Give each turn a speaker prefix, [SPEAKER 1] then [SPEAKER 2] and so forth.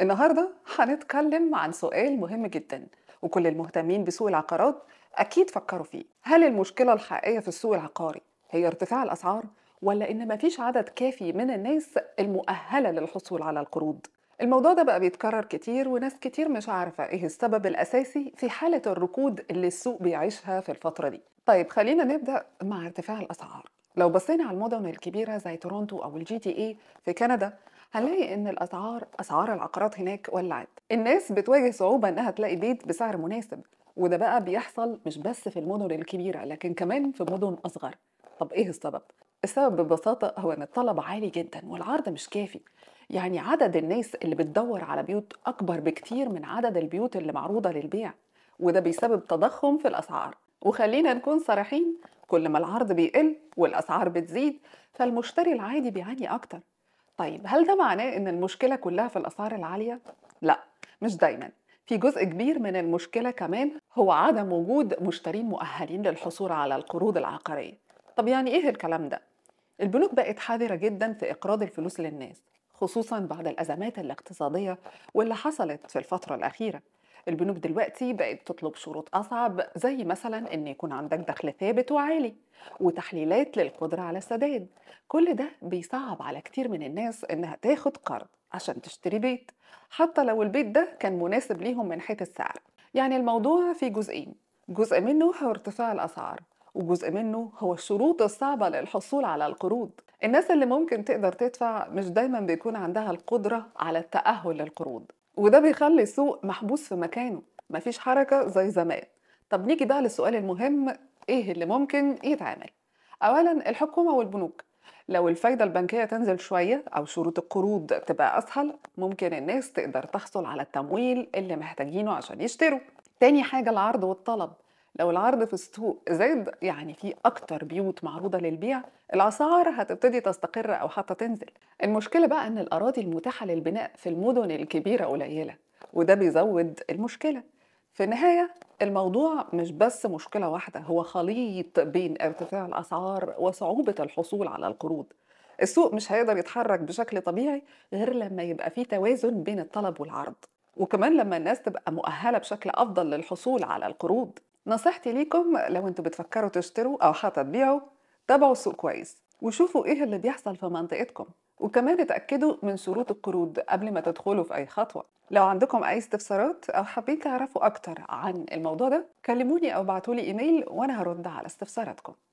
[SPEAKER 1] النهارده هنتكلم عن سؤال مهم جدا وكل المهتمين بسوق العقارات اكيد فكروا فيه هل المشكله الحقيقيه في السوق العقاري هي ارتفاع الاسعار ولا ان مفيش عدد كافي من الناس المؤهله للحصول على القروض الموضوع ده بقى بيتكرر كتير وناس كتير مش عارفة ايه السبب الأساسي في حالة الركود اللي السوق بيعيشها في الفترة دي طيب خلينا نبدأ مع ارتفاع الأسعار لو بصينا على المدن الكبيرة زي تورونتو أو الجي تي إيه في كندا هنلاقي إن الأسعار أسعار العقارات هناك ولعت الناس بتواجه صعوبة إنها تلاقي بيت بسعر مناسب وده بقى بيحصل مش بس في المدن الكبيرة لكن كمان في مدن أصغر طب إيه السبب؟ السبب ببساطة هو إن الطلب عالي جدا والعرض مش كافي يعني عدد الناس اللي بتدور على بيوت أكبر بكتير من عدد البيوت اللي معروضة للبيع وده بيسبب تضخم في الأسعار وخلينا نكون صريحين كل ما العرض بيقل والأسعار بتزيد فالمشتري العادي بيعاني أكتر طيب هل ده معناه إن المشكلة كلها في الأسعار العالية؟ لا مش دايما في جزء كبير من المشكلة كمان هو عدم وجود مشترين مؤهلين للحصول على القروض العقارية طب يعني إيه الكلام ده؟ البنوك بقت حذرة جدا في إقراض الفلوس للناس خصوصا بعد الأزمات الاقتصادية واللي حصلت في الفترة الأخيرة البنوك دلوقتي بقت تطلب شروط أصعب زي مثلا إن يكون عندك دخل ثابت وعالي وتحليلات للقدرة على السداد كل ده بيصعب على كتير من الناس إنها تاخد قرض عشان تشتري بيت حتى لو البيت ده كان مناسب ليهم من حيث السعر يعني الموضوع فيه جزئين جزء منه هو ارتفاع الأسعار وجزء منه هو الشروط الصعبة للحصول على القروض الناس اللي ممكن تقدر تدفع مش دايما بيكون عندها القدرة على التأهل للقروض وده بيخلي السوق محبوس في مكانه مفيش حركة زي زمان طب نيجي بقى للسؤال المهم ايه اللي ممكن يتعمل اولا الحكومة والبنوك لو الفايدة البنكية تنزل شوية أو شروط القروض تبقى أسهل ممكن الناس تقدر تحصل على التمويل اللي محتاجينه عشان يشتروا تاني حاجة العرض والطلب لو العرض في السوق زاد يعني في أكتر بيوت معروضة للبيع الأسعار هتبتدي تستقر أو حتى تنزل المشكلة بقى إن الأراضي المتاحة للبناء في المدن الكبيرة قليلة وده بيزود المشكلة في النهاية الموضوع مش بس مشكلة واحدة هو خليط بين ارتفاع الأسعار وصعوبة الحصول على القروض السوق مش هيقدر يتحرك بشكل طبيعي غير لما يبقى في توازن بين الطلب والعرض وكمان لما الناس تبقى مؤهلة بشكل أفضل للحصول على القروض نصيحتي ليكم لو انتوا بتفكروا تشتروا او حتى تبيعوا تابعوا السوق كويس وشوفوا ايه اللي بيحصل في منطقتكم وكمان اتأكدوا من شروط القروض قبل ما تدخلوا في أي خطوة لو عندكم أي استفسارات أو حابين تعرفوا أكتر عن الموضوع ده كلموني أو بعتولي إيميل وأنا هرد على استفساراتكم